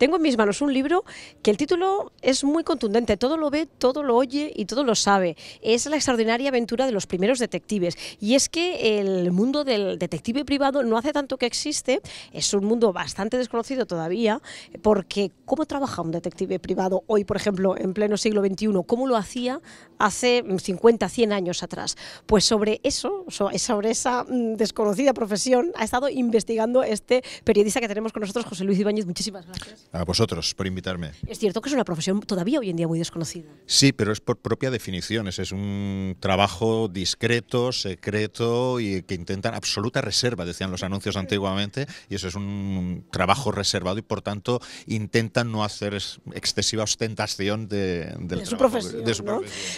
Tengo en mis manos un libro que el título es muy contundente, todo lo ve, todo lo oye y todo lo sabe. Es la extraordinaria aventura de los primeros detectives. Y es que el mundo del detective privado no hace tanto que existe, es un mundo bastante desconocido todavía, porque ¿cómo trabaja un detective privado hoy, por ejemplo, en pleno siglo XXI? ¿Cómo lo hacía hace 50, 100 años atrás? Pues sobre eso, sobre esa mm, desconocida profesión, ha estado investigando este periodista que tenemos con nosotros, José Luis Ibáñez. Muchísimas gracias a vosotros por invitarme. Es cierto que es una profesión todavía hoy en día muy desconocida. Sí, pero es por propia definición. Es un trabajo discreto, secreto y que intentan absoluta reserva, decían los anuncios antiguamente, y eso es un trabajo reservado y por tanto intentan no hacer excesiva ostentación de, su, profesión,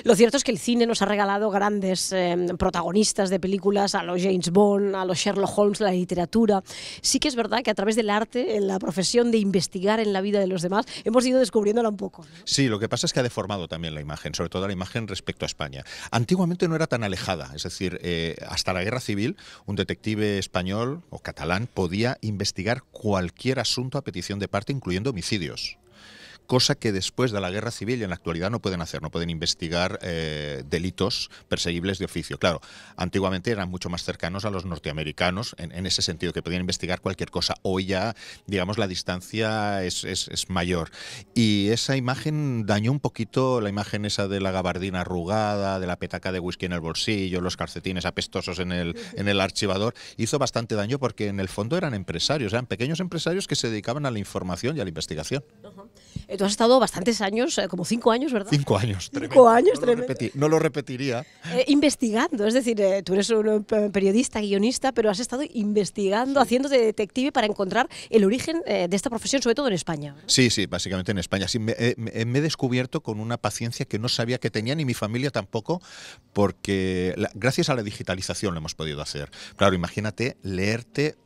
Lo cierto es que el cine nos ha regalado grandes em, protagonistas de películas, a los James Bond, a los Sherlock Holmes, la literatura. Sí que es verdad que a través del arte, en la profesión de investigar, en la vida de los demás, hemos ido descubriéndola un poco. Sí, lo que pasa es que ha deformado también la imagen, sobre todo la imagen respecto a España. Antiguamente no era tan alejada, es decir, eh, hasta la guerra civil, un detective español o catalán podía investigar cualquier asunto a petición de parte, incluyendo homicidios cosa que después de la guerra civil y en la actualidad no pueden hacer, no pueden investigar eh, delitos perseguibles de oficio. Claro, antiguamente eran mucho más cercanos a los norteamericanos en, ese sentido, que podían investigar cualquier cosa. Hoy ya, digamos, la distancia es, mayor. Y esa imagen dañó un poquito la imagen esa de la gabardina arrugada, de la petaca de whisky en el bolsillo, los calcetines apestosos en el, en el archivador. Hizo bastante daño porque en el fondo eran empresarios, eran pequeños empresarios que se dedicaban a la información y a la investigación. Entonces, has estado bastantes años, eh, como cinco años, ¿verdad? Cinco años, tremendo. Cinco años, no tremendo. Lo no lo repetiría. Eh, investigando, es decir, eh, tú eres un periodista, guionista, pero has estado investigando, haciéndote haciendo de detective para encontrar el origen de esta profesión, sobre todo en España. Sí, sí, básicamente en España. me, he descubierto con una paciencia que no sabía que tenía, ni mi familia tampoco, porque gracias a la digitalización lo hemos podido hacer. Claro, imagínate leerte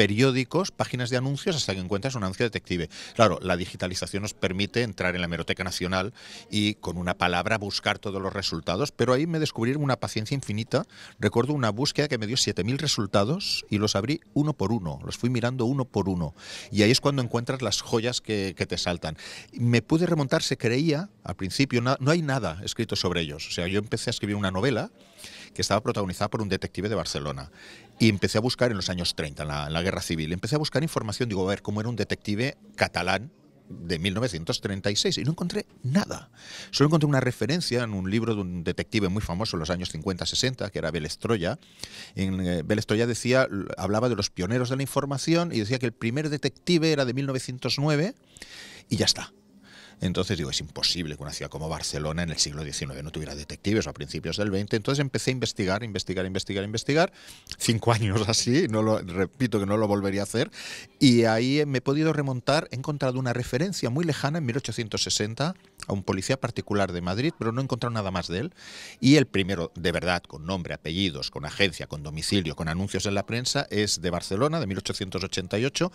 periódicos, páginas de anuncios, hasta que encuentras un anuncio detective. Claro, la digitalización nos permite entrar en la Hemeroteca Nacional y con una palabra buscar todos los resultados, pero ahí me descubrí una paciencia infinita. Recuerdo una búsqueda que me dio 7.000 resultados y los abrí uno por uno, los fui mirando uno por uno. Y ahí es cuando encuentras las joyas que, te saltan. Me pude remontar, se creía al principio, no, no hay nada escrito sobre ellos. O sea, yo empecé a escribir una novela que estaba protagonizada por un detective de Barcelona. Y empecé a buscar en los años 30, en la, Guerra Civil, empecé a buscar información, digo, a ver cómo era un detective catalán de 1936 y no encontré nada. Solo encontré una referencia en un libro de un detective muy famoso en los años 50-60, que era Belestroya. En, eh, Belestroya decía, hablaba de los pioneros de la información y decía que el primer detective era de 1909 y ya está. Entonces digo, es imposible que una ciudad como Barcelona en el siglo XIX no tuviera detectives a principios del XX. Entonces empecé a investigar, investigar, investigar, investigar. Cinco años así, no lo, repito que no lo volvería a hacer. Y ahí me he podido remontar, he encontrado una referencia muy lejana en 1860 a un policía particular de Madrid, pero no he encontrado nada más de él. Y el primero, de verdad, con nombre, apellidos, con agencia, con domicilio, con anuncios en la prensa, es de Barcelona, de 1888,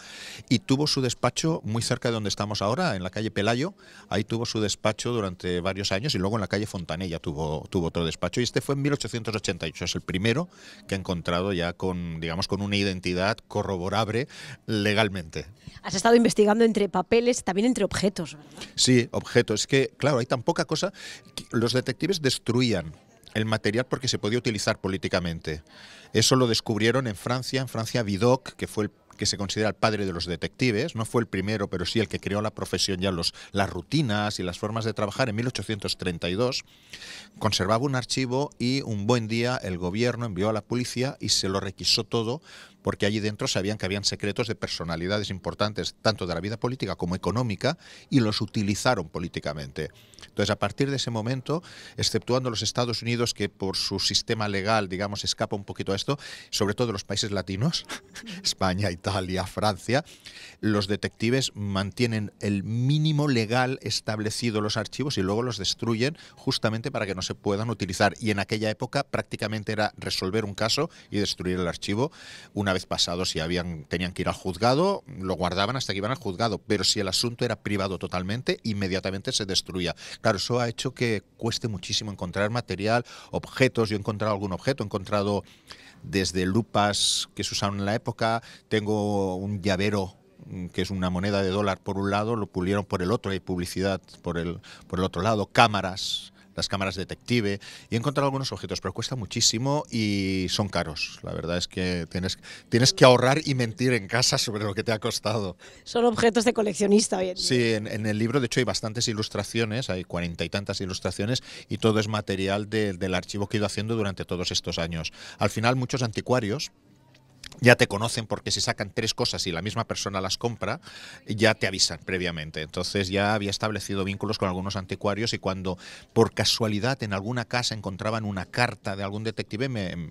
y tuvo su despacho muy cerca de donde estamos ahora, en la calle Pelayo, Ahí tuvo su despacho durante varios años y luego en la calle Fontanella tuvo, tuvo otro despacho. Y este fue en 1888, es el primero que ha encontrado ya con, digamos, con una identidad corroborable legalmente. Has estado investigando entre papeles, también entre objetos. Sí, objetos. Es que, claro, hay tan poca cosa. los detectives destruían el material porque se podía utilizar políticamente. Eso lo descubrieron en Francia. En Francia, Vidocq, que fue el que se considera el padre de los detectives, no fue el primero, pero sí el que creó la profesión, ya los, las rutinas y las formas de trabajar en 1832, conservaba un archivo y un buen día el gobierno envió a la policía y se lo requisó todo porque allí dentro sabían que habían secretos de personalidades importantes, tanto de la vida política como económica, y los utilizaron políticamente. Entonces, a partir de ese momento, exceptuando los Estados Unidos, que por su sistema legal, digamos, escapa un poquito a esto, sobre todo los países latinos, España, Italia, Francia, los detectives mantienen el mínimo legal establecido los archivos y luego los destruyen justamente para que no se puedan utilizar. Y en aquella época prácticamente era resolver un caso y destruir el archivo una vez pasado, si habían, tenían que ir al juzgado, lo guardaban hasta que iban al juzgado, pero si el asunto era privado totalmente, inmediatamente se destruía. Claro, eso ha hecho que cueste muchísimo encontrar material, objetos, yo he encontrado algún objeto, he encontrado desde lupas que se usaron en la época, tengo un llavero mm, que es una moneda de dólar por un lado, lo pulieron por el otro, hay publicidad por el, por el otro lado, cámaras, las cámaras detective y he encontrado algunos objetos, pero cuesta muchísimo y son caros. La verdad es que tienes, tienes que ahorrar y mentir en casa sobre lo que te ha costado. Son objetos de coleccionista hoy Sí, en, el libro de hecho hay bastantes ilustraciones, hay cuarenta y tantas ilustraciones y todo es material del archivo que he ido haciendo durante todos estos años. Al final muchos anticuarios ya te conocen porque si sacan tres cosas y la misma persona las compra, ya te avisan previamente. Entonces ya había establecido vínculos con algunos anticuarios y cuando por casualidad en alguna casa encontraban una carta de algún detective, me,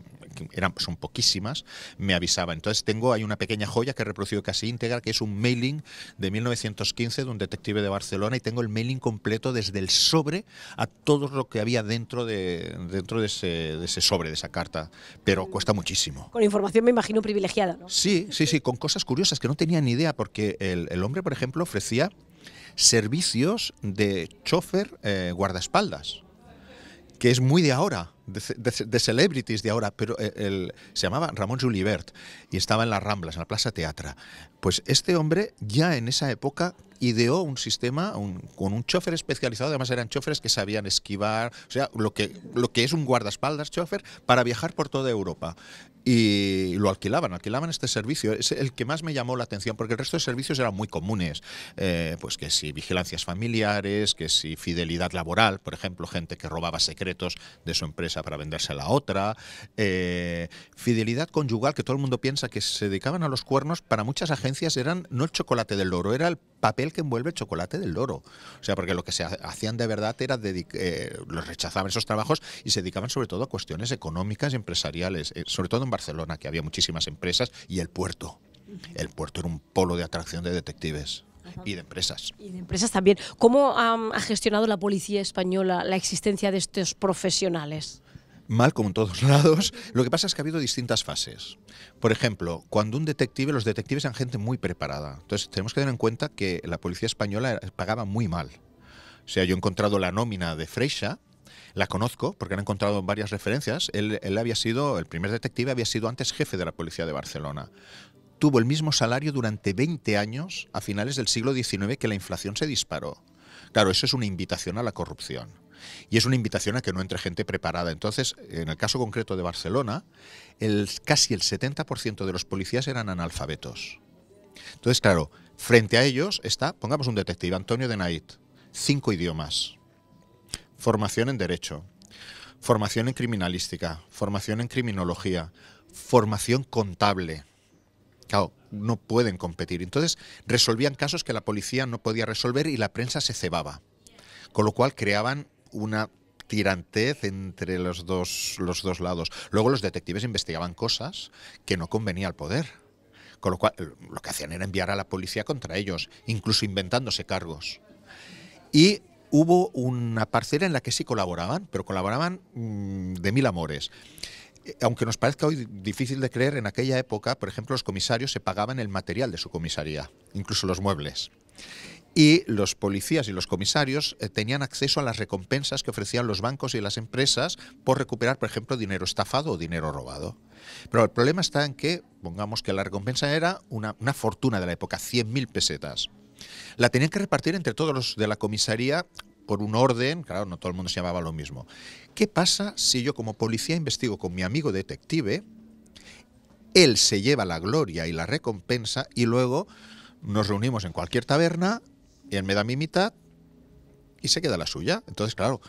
eran, son poquísimas, me avisaba. Entonces tengo, hay una pequeña joya que he reproducido casi íntegra, que es un mailing de 1915 de un detective de Barcelona y tengo el mailing completo desde el sobre a todo lo que había dentro de, dentro de, ese, de ese sobre, de esa carta. Pero mm. cuesta muchísimo. Con información, me imagino, privilegiada, ¿no? Sí, sí, sí, con cosas curiosas que no tenía ni idea, porque el, hombre, por ejemplo, ofrecía servicios de chofer eh, guardaespaldas que es muy de ahora, de, celebrities de ahora, pero eh, se llamaba Ramón Julibert y estaba en las Ramblas, en la Plaza Teatra. Pues este hombre ya en esa época ideó un sistema con un chofer especializado, además eran choferes que sabían esquivar, o sea, lo que, lo que es un guardaespaldas chofer, para viajar por toda Europa. Y lo alquilaban, alquilaban este servicio. Es el que más me llamó la atención, porque el resto de servicios eran muy comunes. Eh, pues que si vigilancias familiares, que si fidelidad laboral, por ejemplo, gente que robaba secretos de su empresa para venderse a la otra. Eh, fidelidad conyugal, que todo el mundo piensa que se dedicaban a los cuernos, para muchas agencias eran no el chocolate del oro, era el papel que envuelve el chocolate del loro. O sea, porque lo que se hacían de verdad era eh, los rechazaban esos trabajos y se dedicaban sobre todo a cuestiones económicas y empresariales, eh, sobre todo en Barcelona, que había muchísimas empresas y el puerto. El puerto era un polo de atracción de detectives. y de empresas. Y de empresas también. ¿Cómo ha gestionado la policía española la existencia de estos profesionales? mal como en todos lados. Lo que pasa es que ha habido distintas fases. Por ejemplo, cuando un detective, los detectives eran gente muy preparada. Entonces tenemos que tener en cuenta que la policía española pagaba muy mal. O sea, yo he encontrado la nómina de Freixa, la conozco porque han encontrado varias referencias. Él, había sido, el primer detective había sido antes jefe de la policía de Barcelona tuvo el mismo salario durante 20 años a finales del siglo XIX que la inflación se disparó. Claro, eso es una invitación a la corrupción y es una invitación a que no entre gente preparada. Entonces, en el caso concreto de Barcelona, el, casi el 70% de los policías eran analfabetos. Entonces, claro, frente a ellos está, pongamos un detective, Antonio de Naid, cinco idiomas, formación en derecho, formación en criminalística, formación en criminología, formación contable. Claro, no pueden competir. Entonces resolvían casos que la policía no podía resolver y la prensa se cebaba. Con lo cual creaban una tirantez entre los dos, los dos lados. Luego los detectives investigaban cosas que no convenía al poder. Con lo cual, lo que hacían era enviar a la policía contra ellos, incluso inventándose cargos. Y hubo una parcela en la que sí colaboraban, pero colaboraban mm, de mil amores. Aunque nos parezca hoy difícil de creer, en aquella época, por ejemplo, los comisarios se pagaban el material de su comisaría, incluso los muebles y los policías y los comisarios eh, tenían acceso a las recompensas que ofrecían los bancos y las empresas por recuperar, por ejemplo, dinero estafado o dinero robado. Pero el problema está en que, pongamos que la recompensa era una, una fortuna de la época, 100.000 pesetas. La tenían que repartir entre todos los de la comisaría por un orden, claro, no todo el mundo se llamaba lo mismo. ¿Qué pasa si yo como policía investigo con mi amigo detective, él se lleva la gloria y la recompensa y luego nos reunimos en cualquier taberna y él me da mi mitad y se queda la suya. Entonces, claro,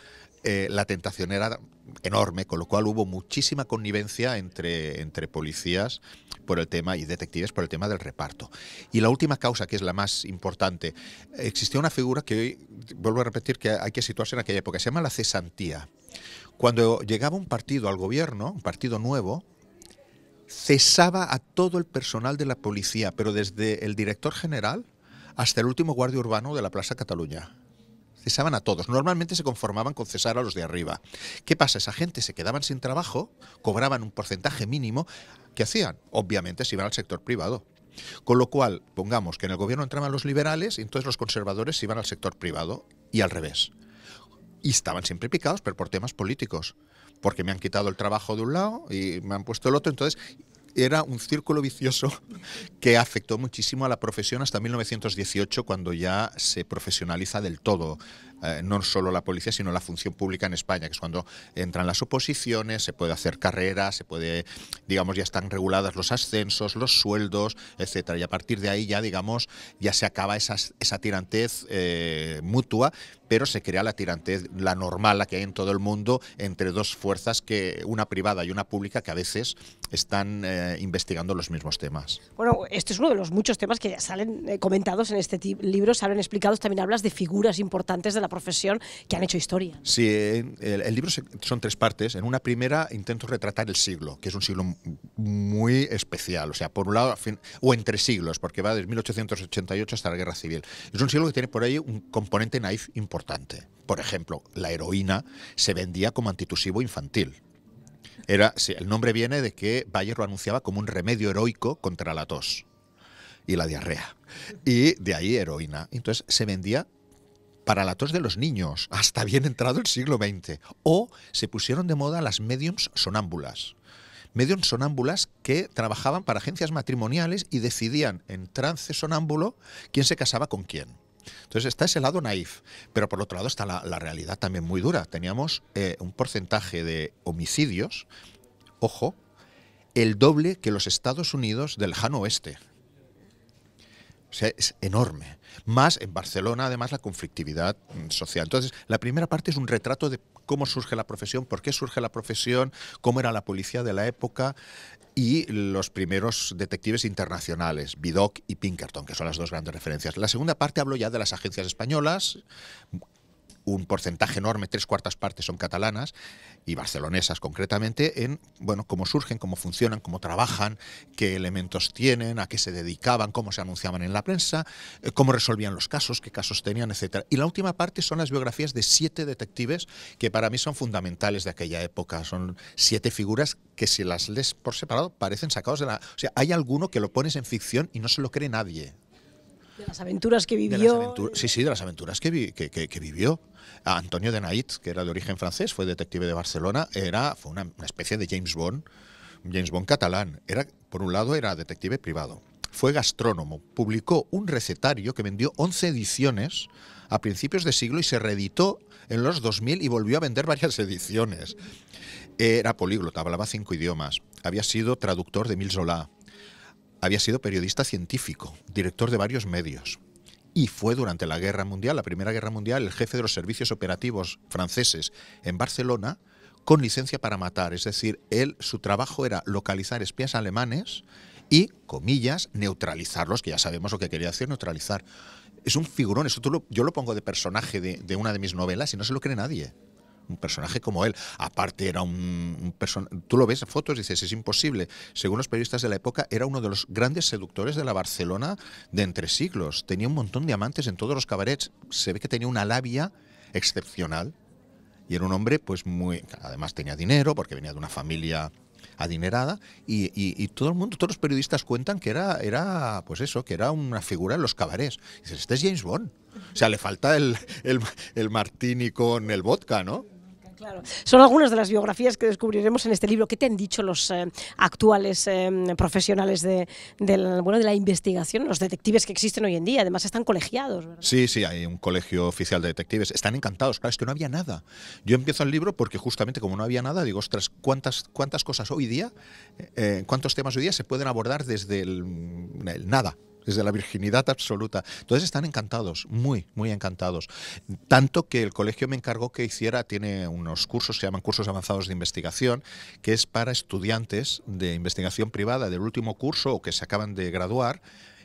eh, la tentación era enorme, con lo cual hubo muchísima connivencia entre, entre policías por el tema y detectives por el tema del reparto. Y la última causa, que es la más importante, existía una figura que hoy, vuelvo a repetir, que hay que situarse en aquella época, se llama la cesantía. Cuando llegaba un partido al gobierno, un partido nuevo, cesaba a todo el personal de la policía, pero desde el director general hasta el último guardia urbano de la Plaza Cataluña. Cesaban a todos. Normalmente se conformaban con cesar a los de arriba. ¿Qué pasa? Esa gente se quedaban sin trabajo, cobraban un porcentaje mínimo. ¿Qué hacían? Obviamente se iban al sector privado. Con lo cual, pongamos que en el gobierno entraban los liberales y entonces los conservadores se iban al sector privado y al revés. Y estaban siempre picados, pero por temas políticos porque me han quitado el trabajo de un lado y me han puesto el otro. Entonces, era un círculo vicioso que afectó muchísimo a la profesión hasta 1918, cuando ya se profesionaliza del todo eh, no solo la policía, sino la función pública en España, que es cuando entran las oposiciones, se puede hacer carreras, se puede, digamos, ya están reguladas los ascensos, los sueldos, etcétera. Y a partir de ahí ya, digamos, ya se acaba esa, tirantez eh, mutua, pero se crea la tirantez, la normal, la que hay en todo el mundo, entre dos fuerzas, que una privada y una pública, que a veces están eh, investigando los mismos temas. Bueno, este es uno de los muchos temas que ya salen comentados en este libro, salen explicados. También hablas de figuras importantes de la profesión que han hecho historia. Sí, el, libro son tres partes. En una primera intento retratar el siglo, que es un siglo muy especial. O sea, por un lado, o entre siglos, porque va desde 1888 hasta la Guerra Civil. Es un siglo que tiene por ahí un componente naif importante. Por ejemplo, la heroína se vendía como antitusivo infantil. Era, el nombre viene de que Bayer lo anunciaba como un remedio heroico contra la tos y la diarrea. Y de ahí heroína. Entonces se vendía para la tos de los niños, hasta bien entrado el siglo XX. O se pusieron de moda las mediums sonámbulas. Mediums sonámbulas que trabajaban para agencias matrimoniales y decidían en trance sonámbulo quién se casaba con quién. Entonces está ese lado naif, pero por otro lado está la, realidad también muy dura. Teníamos eh, un porcentaje de homicidios, ojo, el doble que los Estados Unidos del lejano oeste es enorme. Más en Barcelona, además, la conflictividad mm, social. Entonces, la primera parte es un retrato de cómo surge la profesión, por qué surge la profesión, cómo era la policía de la época y los primeros detectives internacionales, Bidoc y Pinkerton, que son las dos grandes referencias. La segunda parte hablo ya de las agencias españolas, un porcentaje enorme, tres cuartas partes son catalanas y barcelonesas concretamente, en bueno, cómo surgen, cómo funcionan, cómo trabajan, qué elementos tienen, a qué se dedicaban, cómo se anunciaban en la prensa, eh, cómo resolvían los casos, qué casos tenían, etc. Y la última parte son las biografías de siete detectives que para mí son fundamentales de aquella época. Son siete figuras que si las lees por separado parecen sacados de la... O sea, hay alguno que lo pones en ficción y no se lo cree nadie. De las aventuras que vivió. Eh. sí, sí, de las aventuras que vivió. Antonio de Nait, que era de origen francés, fue detective de Barcelona, era, fue una, especie de James Bond, James Bond catalán. Era, por un lado, era detective privado. Fue gastrónomo, publicó un recetario que vendió 11 ediciones a principios de siglo y se reeditó en los 2000 y volvió a vender varias ediciones. Era políglota, hablaba cinco idiomas, había sido traductor de Mil Zola, había sido periodista científico, director de varios medios y fue durante la Guerra Mundial, la Primera Guerra Mundial, el jefe de los servicios operativos franceses en Barcelona con licencia para matar. Es decir, él, su trabajo era localizar espías alemanes y, comillas, neutralizarlos, que ya sabemos lo que quería hacer, neutralizar. Es un figurón, eso lo, yo lo pongo de personaje de una de mis novelas y no se lo cree nadie un personaje como él. Aparte, era un, un personaje. Tú lo ves en fotos y dices, es imposible. Según los periodistas de la época, era uno de los grandes seductores de la Barcelona de entre siglos. Tenía un montón de amantes en todos los cabarets. Se ve que tenía una labia excepcional. Y era un hombre, pues muy. Además, tenía dinero porque venía de una familia adinerada y, y, todo el mundo, todos los periodistas cuentan que era, era pues eso, que era una figura en los cabarets. Dices, este es James Bond. O sea, le falta el, el, el martini con el vodka, ¿no? Claro. Son algunas de las biografías que descubriremos en este libro. ¿Qué te han dicho los eh, actuales eh, profesionales de, bueno, de la investigación, los detectives que existen hoy en día? Además están colegiados. Sí, sí, hay un colegio oficial de detectives. Están encantados. Claro, es que no había nada. Yo empiezo el libro porque justamente como no había nada, digo, ostras, ¿cuántas, cuántas cosas hoy día, eh, cuántos temas hoy día se pueden abordar desde el nada? desde la virginidad absoluta. Entonces están encantados, muy, muy encantados. Tanto que el colegio me encargó que hiciera, tiene unos cursos, se llaman cursos avanzados de investigación, que es para estudiantes de investigación privada del último curso o que se acaban de graduar,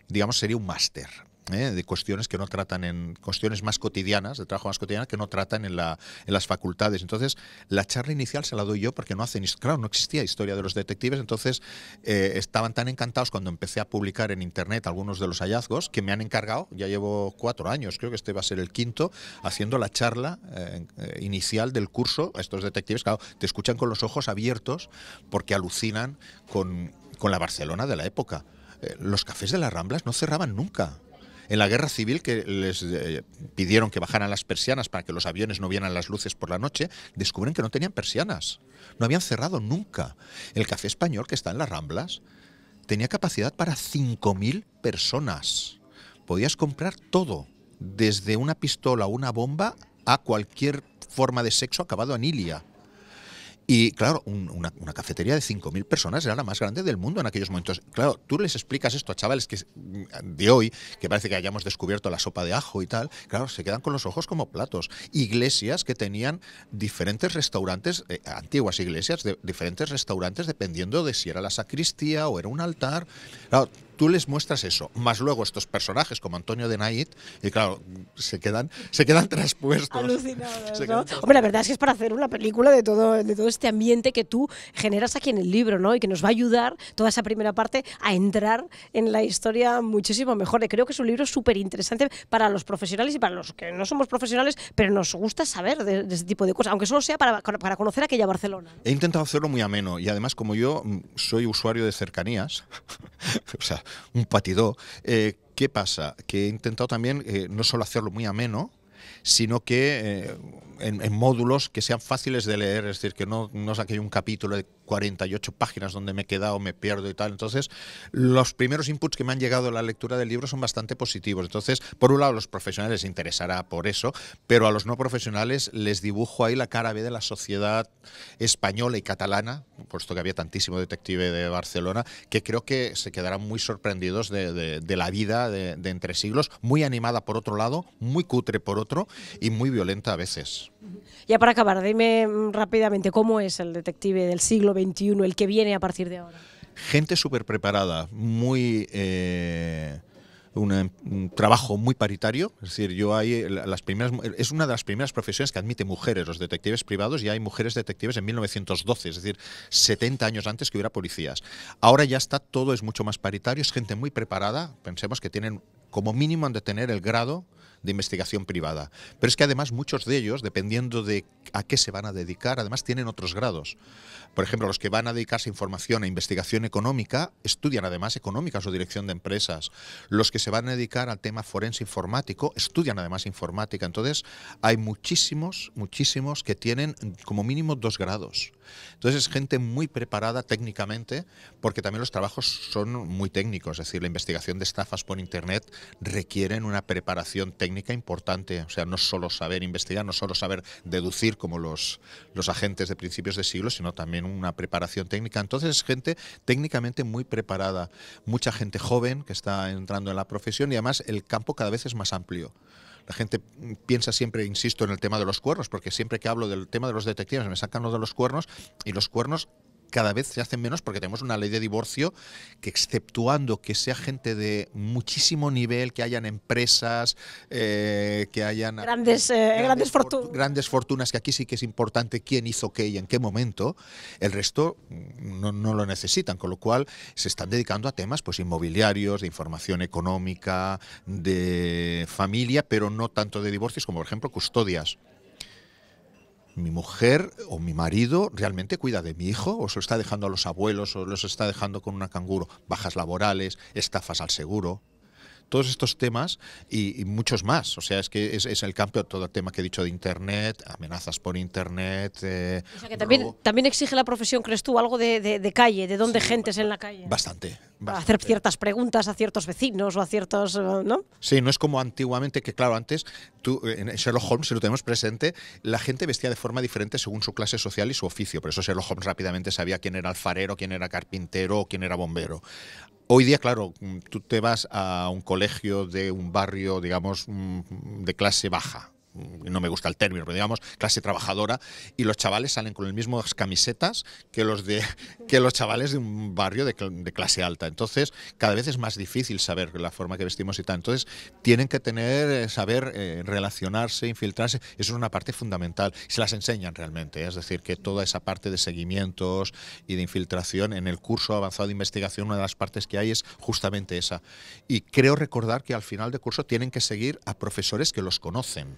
digamos, sería un máster ¿eh? de cuestiones que no tratan en cuestiones más cotidianas, de trabajo más cotidiano que no tratan en, las facultades. Entonces, la charla inicial se la doy yo porque no hacen, claro, no existía historia de los detectives, entonces eh, estaban tan encantados cuando empecé a publicar en internet algunos de los hallazgos que me han encargado, ya llevo cuatro años, creo que este va a ser el quinto, haciendo la charla eh, inicial del curso. a Estos detectives, claro, te escuchan con los ojos abiertos porque alucinan con la Barcelona de la época. Los cafés de las Ramblas no cerraban nunca. En la guerra civil, que les eh, pidieron que bajaran las persianas para que los aviones no vieran las luces por la noche, descubren que no tenían persianas. No habían cerrado nunca. El café español, que está en las Ramblas, tenía capacidad para 5.000 personas. Podías comprar todo, desde una pistola o una bomba a cualquier forma de sexo acabado en ilia. Y claro, una, cafetería de 5.000 personas era la más grande del mundo en aquellos momentos. Claro, tú les explicas esto a chavales que mm, de hoy, que parece que hayamos descubierto la sopa de ajo y tal, claro, se quedan con los ojos como platos. Iglesias que tenían diferentes restaurantes, eh, antiguas iglesias, de, diferentes restaurantes dependiendo de si era la sacristía o era un altar. Claro, tú les muestras eso, más luego estos personajes como Antonio de Nayit y claro, se quedan, se quedan traspuestos. Alucinados, ¿no? Hombre, la verdad es que es para hacer una película de todo, de todo este ambiente que tú generas aquí en el libro, ¿no? Y que nos va a ayudar toda esa primera parte a entrar en la historia muchísimo mejor. Y creo que es un libro súper interesante para los profesionales y para los que no somos profesionales, pero nos gusta saber de, ese tipo de cosas, aunque solo sea para, para conocer aquella Barcelona. He intentado hacerlo muy ameno y además como yo mm, soy usuario de cercanías, o sea, un patidó. Eh, ¿Qué pasa? Que he intentado también eh, no solo hacerlo muy ameno, sino que eh, en, módulos que sean fáciles de leer, es decir, que no, no saque un capítulo de 48 páginas donde me he quedado, me pierdo y tal. Entonces, los primeros inputs que me han llegado a la lectura del libro son bastante positivos. Entonces, por un lado, a los profesionales les interesará por eso, pero a los no profesionales les dibujo ahí la cara B de la sociedad española y catalana, puesto que había tantísimo detective de Barcelona, que creo que se quedarán muy sorprendidos de, la vida de entre siglos, muy animada por otro lado, muy cutre por otro y muy violenta a veces. Ya para acabar, dime mm, rápidamente, ¿cómo es el detective del siglo XXI, el que viene a partir de ahora? Gente súper preparada, muy... Eh, un trabajo muy paritario. Es decir, yo las primeras, es una de las primeras profesiones que admite mujeres, los detectives privados, y hay mujeres detectives en 1912, es decir, 70 años antes que hubiera policías. Ahora ya está, todo es mucho más paritario, es gente muy preparada, pensemos que tienen como mínimo han de tener el grado de investigación privada. Pero es que además muchos de ellos, dependiendo de a qué se van a dedicar, además tienen otros grados. Por ejemplo, los que van a dedicarse a información e investigación económica estudian además económicas o dirección de empresas. Los que se van a dedicar al tema forense informático estudian además informática. Entonces, hay muchísimos, muchísimos que tienen como mínimo dos grados. Entonces es gente muy preparada técnicamente, porque también los trabajos son muy técnicos, es decir, la investigación de estafas por Internet requieren una preparación técnica importante, o sea, no solo saber investigar, no solo saber deducir como los, los agentes de principios de siglo, sino también una preparación técnica. Entonces es gente técnicamente muy preparada, mucha gente joven que está entrando en la profesión y además el campo cada vez es más amplio. La gente piensa siempre, insisto, en el tema de los cuernos, porque siempre que hablo del tema de los detectives me sacan lo de los cuernos y los cuernos cada vez se hacen menos porque tenemos una ley de divorcio que exceptuando que sea gente de muchísimo nivel, que hayan empresas, eh, que hayan grandes, eh, grandes, grandes, fortunas, que aquí sí que es importante quién hizo qué y en qué momento, el resto mm, no, no lo necesitan, con lo cual se están dedicando a temas pues inmobiliarios, de información económica, de familia, pero no tanto de divorcios como por ejemplo custodias mi mujer o mi marido realmente cuida de mi hijo o se lo está dejando a los abuelos o los está dejando con una canguro, bajas laborales, estafas al seguro. Todos estos temas y, muchos más. O sea, es que es, el campo, todo el tema que he dicho de Internet, amenazas por Internet. Eh, o sea, que también, también exige la profesión, ¿crees tú, algo de, calle, de dónde gentes en la calle? Bastante, hacer ciertas preguntas a ciertos vecinos o a ciertos, eh, ¿no? Sí, no es como antiguamente que, claro, antes tú, eh, en Sherlock Holmes, si lo tenemos presente, la gente vestía de forma diferente según su clase social y su oficio. Por eso Sherlock Holmes rápidamente sabía quién era alfarero, quién era carpintero o quién era bombero. Hoy día, claro, mm, tú te vas a un colegio de un barrio, digamos, mm, de clase baja, Mm, no me gusta el término, pero digamos, clase trabajadora, y los chavales salen con las mismas camisetas que los, de, que los chavales de un barrio de, clase alta. Entonces, cada vez es más difícil saber la forma que vestimos y tal. Entonces, tienen que tener, eh, saber eh, relacionarse, infiltrarse. Eso es una parte fundamental. Se las enseñan realmente. ¿eh? Es decir, que toda esa parte de seguimientos y de infiltración en el curso avanzado de investigación, una de las partes que hay es justamente esa. Y creo recordar que al final del curso tienen que seguir a profesores que los conocen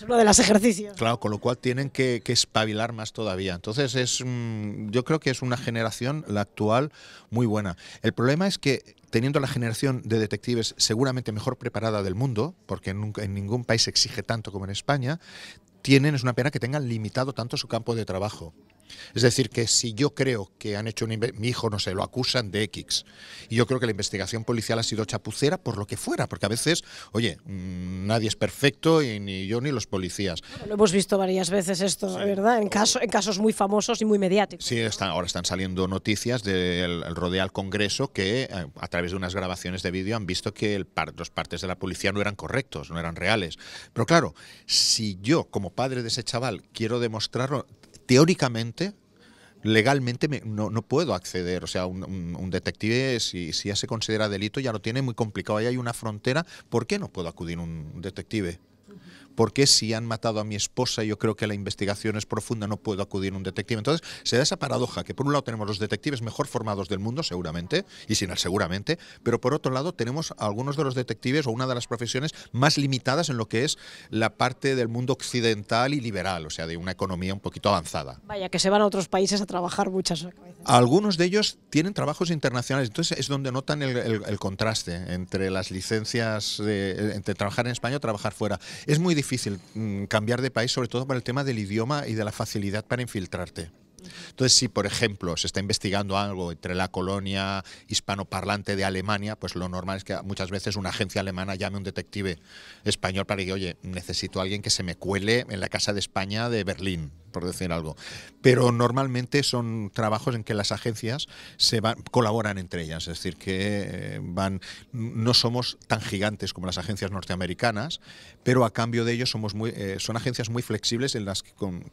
de los ejercicios. Claro, con lo cual tienen que, espabilar más todavía. Entonces, es, mm, yo creo que es una generación, la actual, muy buena. El problema es que teniendo la generación de detectives seguramente mejor preparada del mundo, porque en ningún país se exige tanto como en España, tienen, es una pena que tengan limitado tanto su campo de trabajo. Es decir, que si yo creo que han hecho un mi hijo, no sé, lo acusan de X, y yo creo que la investigación policial ha sido chapucera por lo que fuera, porque a veces, oye, mm, nadie es perfecto y ni yo ni los policías. lo hemos visto varias veces esto, ¿verdad? En, en casos muy famosos y muy mediáticos. Sí, ahora están saliendo noticias del rodeal Congreso que eh, a través de unas grabaciones de vídeo han visto que el los partes de la policía no eran correctos, no eran reales. Pero claro, si yo como padre de ese chaval quiero demostrarlo, teóricamente, legalmente no, puedo acceder. O sea, un, detective, si, si, ya se considera delito, ya lo tiene muy complicado. Ahí hay una frontera. ¿Por qué no puedo acudir un detective? porque si han matado a mi esposa, yo creo que la investigación es profunda, no puedo acudir a un detective. Entonces, se da esa paradoja que por un lado tenemos los detectives mejor formados del mundo, seguramente, y sin el seguramente, pero por otro lado tenemos algunos de los detectives o una de las profesiones más limitadas en lo que es la parte del mundo occidental y liberal, o sea, de una economía un poquito avanzada. Vaya, que se van a otros países a trabajar muchas veces. Algunos de ellos tienen trabajos internacionales, entonces es donde notan el, contraste entre las licencias, entre trabajar en España o trabajar fuera. Es muy difícil mm, cambiar de país, sobre todo por el tema del idioma y de la facilidad para infiltrarte. Entonces, si por ejemplo se está investigando algo entre la colonia hispanoparlante de Alemania, pues lo normal es que muchas veces una agencia alemana llame a un detective español para que, oye, necesito a alguien que se me cuele en la Casa de España de Berlín, por decir algo. Pero normalmente son trabajos en que las agencias se van, colaboran entre ellas, es decir, que eh, van, no somos tan gigantes como las agencias norteamericanas, pero a cambio de ello somos muy, eh, son agencias muy flexibles en las que,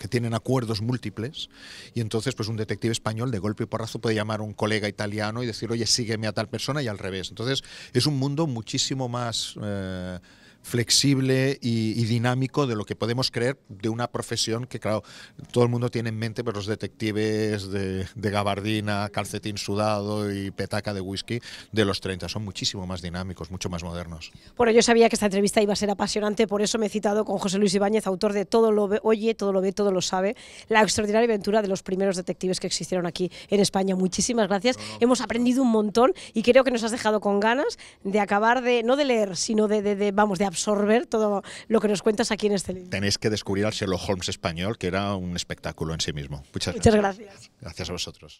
tienen acuerdos múltiples y entonces pues un detective español de golpe y porrazo puede llamar a un colega italiano y decir, oye, sígueme a tal persona y al revés. Entonces es un mundo muchísimo más... Eh, flexible y, dinámico de lo que podemos creer de una profesión que, claro, todo el mundo tiene en mente, pero los detectives de, gabardina, calcetín sudado y petaca de whisky de los 30 son muchísimo más dinámicos, mucho más modernos. Bueno, yo sabía que esta entrevista iba a ser apasionante, por eso me he citado con José Luis Ibáñez, autor de Todo lo ve, oye, todo lo ve, todo lo sabe, la extraordinaria aventura de los primeros detectives que existieron aquí en España. Muchísimas gracias. Hemos aprendido un montón y creo que nos has dejado con ganas de acabar de, no de leer, sino de, de vamos, de absorber todo lo que nos cuentas aquí en este libro. Tenéis que descubrir al Sherlock Holmes español, que era un espectáculo en sí mismo. Muchas, Muchas gracias. Gracias a vosotros.